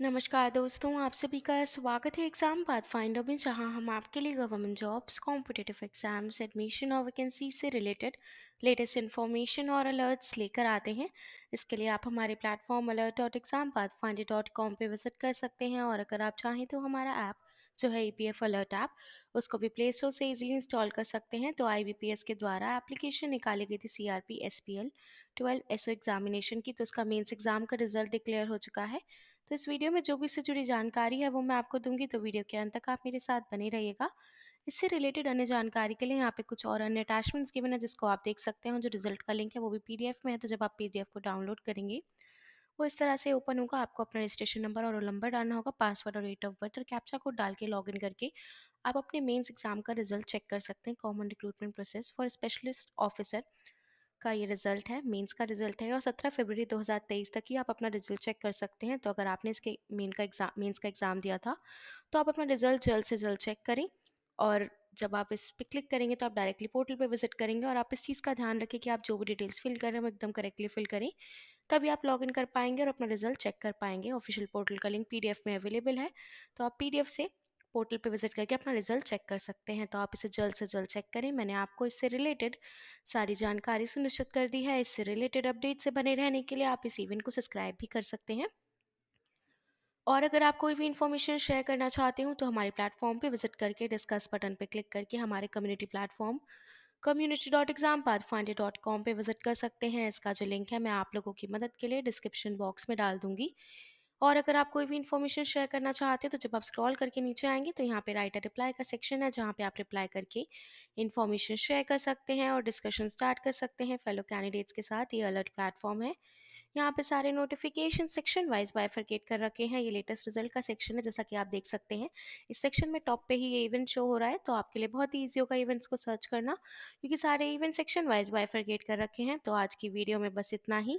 नमस्कार दोस्तों आप सभी का स्वागत है एग्ज़ाम बात फाइंडर में जहां हम आपके लिए government jobs competitive exams admission और वैकेंसी से रिलेटेड लेटेस्ट इन्फॉर्मेशन और अलर्ट्स लेकर आते हैं इसके लिए आप हमारे platform alert dot exam path finder dot com पर विजिट कर सकते हैं और अगर आप चाहें तो हमारा ऐप जो है E P F alert app उसको भी प्ले स्टोर से इजीली इंस्टॉल कर सकते हैं तो आई बी पी एस के द्वारा एप्लीकेशन निकाली गई थी C R P S P L twelve S O examination की तो उसका मेन्स एग्ज़ाम का रिजल्ट डिक्लेयर हो चुका है तो इस वीडियो में जो भी इससे जुड़ी जानकारी है वो मैं आपको दूंगी तो वीडियो के अंत तक आप मेरे साथ बने रहिएगा इससे रिलेटेड अन्य जानकारी के लिए यहाँ पे कुछ और अन्य अटैचमेंट्स गिवन है जिसको आप देख सकते हैं जो रिजल्ट का लिंक है वो भी पी में है तो जब आप पी को डाउनलोड करेंगे वो इस तरह से ओपन होगा आपको अपना रजिस्ट्रेशन नंबर और नंबर डालना होगा पासवर्ड और डेट ऑफ बर्थ और कैप्चा कोड डाल के लॉग करके आप अपने मेंस एग्जाम का रिजल्ट चेक कर सकते हैं common recruitment process for specialist officer का ये रिजल्ट है मेंस का रिजल्ट है और 17 फरवरी 2023 तक ही आप अपना रिजल्ट चेक कर सकते हैं तो अगर आपने इसके मेन का एग्जाम मेंस का एग्ज़ाम दिया था तो आप अपना रिजल्ट जल्द से जल्द चेक करें और जब आप इस पर क्लिक करेंगे तो आप डायरेक्टली पोर्टल पर विजिट करेंगे और आप इस चीज़ का ध्यान रखें कि आप जो भी डिटेल्स फिल करें वो एकदम करेक्टली फिल करें तभी आप इन कर पाएंगे और अपना रिजल्ट चेक कर पाएंगे ऑफिशियल पोर्टल का लिंक पी में अवेलेबल है तो आप पी से पोर्टल पे विजिट करके अपना रिजल्ट चेक कर सकते हैं तो आप इसे जल्द से जल्द चेक करें मैंने आपको इससे रिलेटेड सारी जानकारी सुनिश्चित कर दी है इससे रिलेटेड अपडेट से बने रहने के लिए आप इस इवेंट को सब्सक्राइब भी कर सकते हैं और अगर आप कोई भी इन्फॉर्मेशन शेयर करना चाहते हो तो हमारे प्लेटफॉर्म पर विजिट करके डिस्कस बटन पर क्लिक करके हमारे community platform community dot exam path finder dot com पर विजिट कर सकते हैं इसका जो लिंक है मैं आप लोगों की मदद के लिए डिस्क्रिप्शन बॉक्स में डाल दूँगी और अगर आप कोई भी इन्फॉर्मेशन शेयर करना चाहते हो तो जब आप स्क्रॉल करके नीचे आएंगे तो यहाँ पे राइटर रिप्लाई का सेक्शन है जहाँ पे आप रिप्लाई करके इन्फॉर्मेशन शेयर कर सकते हैं और डिस्कशन स्टार्ट कर सकते हैं फेलो कैंडिडेट्स के साथ ये अलर्ट प्लेटफॉर्म है यहाँ पे सारे नोटिफिकेशन सेक्शन वाइज बाइफर्केट कर रखे हैं ये लेटेस्ट रिजल्ट का सेक्शन है जैसा कि आप देख सकते हैं इस सेक्शन में टॉप पे ही ये इवेंट शो हो रहा है तो आपके लिए बहुत ही ईजी होगा इवेंट्स को सर्च करना क्योंकि सारे इवेंट सेक्शन वाइज बाइफर्केट कर रखे हैं तो आज की वीडियो में बस इतना ही